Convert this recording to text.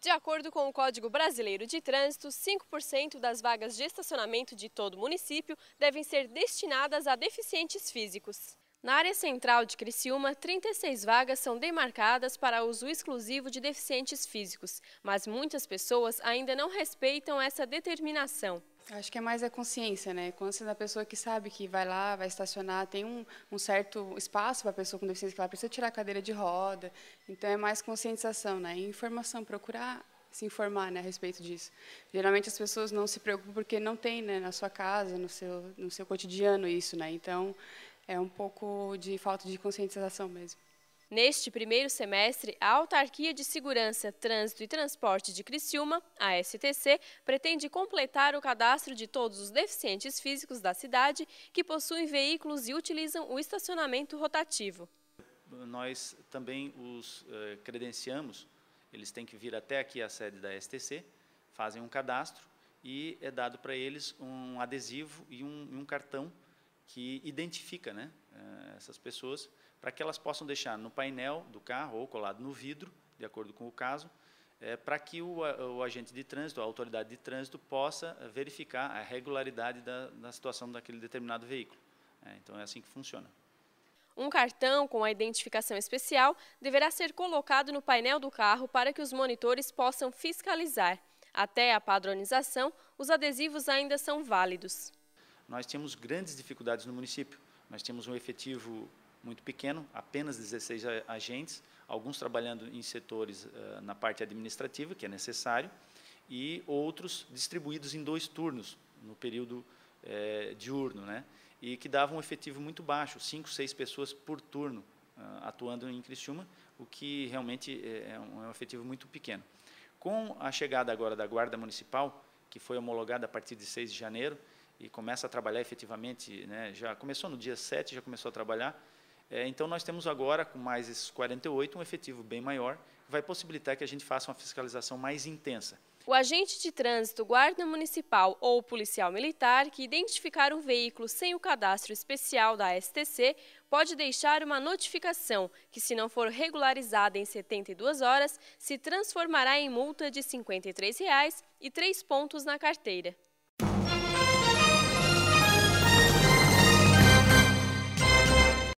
De acordo com o Código Brasileiro de Trânsito, 5% das vagas de estacionamento de todo o município devem ser destinadas a deficientes físicos. Na área central de Criciúma, 36 vagas são demarcadas para uso exclusivo de deficientes físicos, mas muitas pessoas ainda não respeitam essa determinação. Acho que é mais a consciência, né? Consciência é da pessoa que sabe que vai lá, vai estacionar, tem um, um certo espaço para a pessoa com deficiência que ela precisa tirar a cadeira de roda. Então é mais conscientização, né? E informação, procurar se informar né, a respeito disso. Geralmente as pessoas não se preocupam porque não tem né, na sua casa, no seu, no seu cotidiano isso, né? Então é um pouco de falta de conscientização mesmo. Neste primeiro semestre, a Autarquia de Segurança, Trânsito e Transporte de Criciúma, a STC, pretende completar o cadastro de todos os deficientes físicos da cidade que possuem veículos e utilizam o estacionamento rotativo. Nós também os eh, credenciamos, eles têm que vir até aqui à sede da STC, fazem um cadastro e é dado para eles um adesivo e um, um cartão que identifica né, eh, essas pessoas, para que elas possam deixar no painel do carro ou colado no vidro, de acordo com o caso, é, para que o, o, agente de trânsito, a autoridade de trânsito, possa eh, verificar a regularidade da, da situação daquele determinado veículo. É, então, é assim que funciona. Um cartão com a identificação especial deverá ser colocado no painel do carro para que os monitores possam fiscalizar. Até a padronização, os adesivos ainda são válidos nós temos grandes dificuldades no município. Nós temos um efetivo muito pequeno, apenas 16 agentes, alguns trabalhando em setores uh, na parte administrativa, que é necessário, e outros distribuídos em dois turnos, no período eh, diurno, né? e que dava um efetivo muito baixo, cinco, seis pessoas por turno uh, atuando em Criciúma, o que realmente eh, é um, é um efetivo muito pequeno. Com a chegada agora da Guarda Municipal, que foi homologada a partir de 6 de janeiro, e começa a trabalhar efetivamente, né, já começou no dia 7, já começou a trabalhar. É, então, nós temos agora, com mais esses 48, um efetivo bem maior, que vai possibilitar que a gente faça uma fiscalização mais intensa. O agente de trânsito, guarda municipal ou policial militar que identificar um veículo sem o cadastro especial da STC pode deixar uma notificação que, se não for regularizada em 72 horas, se transformará em multa de R$ 53 reais e três pontos na carteira.